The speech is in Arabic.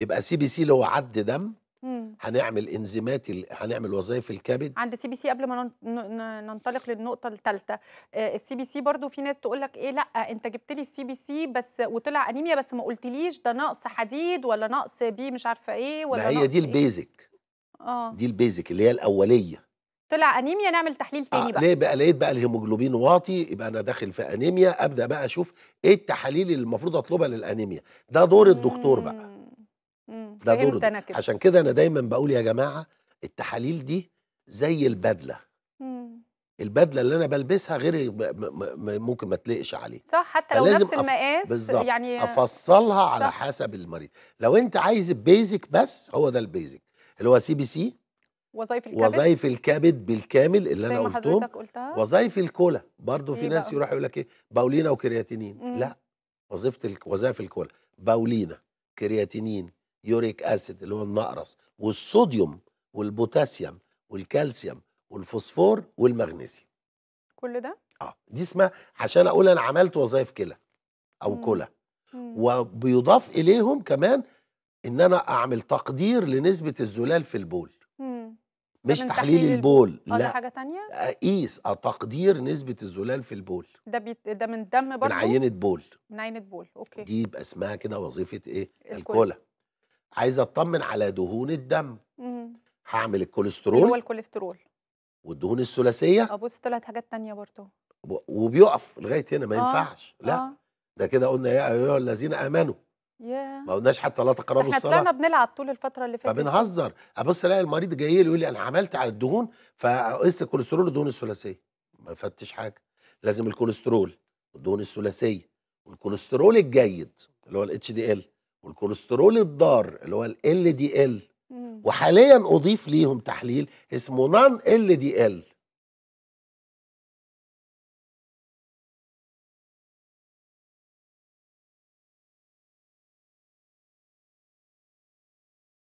يبقى سي بي سي اللي هو عد دم هنعمل انزيمات ال... هنعمل وظائف الكبد عند سي بي سي قبل ما ننطلق للنقطه الثالثه السي آه، بي سي برضو في ناس تقول لك ايه لا انت جبت لي السي بي سي بس وطلع انيميا بس ما قلتليش ده نقص حديد ولا نقص بي مش عارفه ايه ولا ما هي دي إيه. البيزك اه دي البيزك اللي هي الاوليه طلع انيميا نعمل تحليل آه، تاني آه بقى ليه بقى لقيت بقى الهيموجلوبين واطي يبقى انا داخل في انيميا ابدا بقى اشوف ايه التحاليل اللي المفروض اطلبها للانيميا ده دور الدكتور مم. بقى ده دورنا كده. عشان كده انا دايما بقول يا جماعه التحاليل دي زي البدله مم. البدله اللي انا بلبسها غير ممكن ما تلقش عليه صح حتى لو نفس المقاس بالزبط. يعني افصلها على صح. حسب المريض لو انت عايز البيزك بس هو ده البيزك اللي هو سي بي سي وظائف الكبد وظائف الكبد بالكامل اللي انا قلتهم قلتها وظائف الكولا برضه في إيه ناس يروح يقول لك ايه باولينا وكرياتينين مم. لا وظيفه وظائف الكولا باولينا كرياتينين يوريك اسيد اللي هو النقرس والصوديوم والبوتاسيوم والكالسيوم والفوسفور والمغنيسيوم كل ده اه دي اسمها عشان اقول انا عملت وظائف كلى او كلى وبيضاف اليهم كمان ان انا اعمل تقدير لنسبه الزلال في البول مم. مش تحليل, تحليل البول آه، لا حاجه ثانيه اقيس آه، آه، تقدير نسبه الزلال في البول ده بي... ده من دم برضه من عينه بول من عينه بول اوكي دي يبقى اسمها كده وظيفه ايه الكلى عايز اطمن على دهون الدم هعمل الكوليسترول هو الكوليسترول والدهون الثلاثيه ابص اه، طلعت حاجات ثانيه برضه وبيقف لغايه هنا ما آه. ينفعش لا آه. ده كده قلنا يا ايها الذين امنوا yeah. ما قلناش حتى لا تقربوا الصلاه احنا بنلعب طول الفتره اللي فاتت فبنهزر ابص الاقي المريض جاي لي يقول لي انا عملت على الدهون فقست الكوليسترول والدهون الثلاثيه ما فتش حاجه لازم الكوليسترول والدهون الثلاثيه والكوليسترول الجيد اللي هو الاتش دي ال والكوليسترول الضار اللي هو ال LDL وحاليا اضيف ليهم تحليل اسمه نان LDL دي ال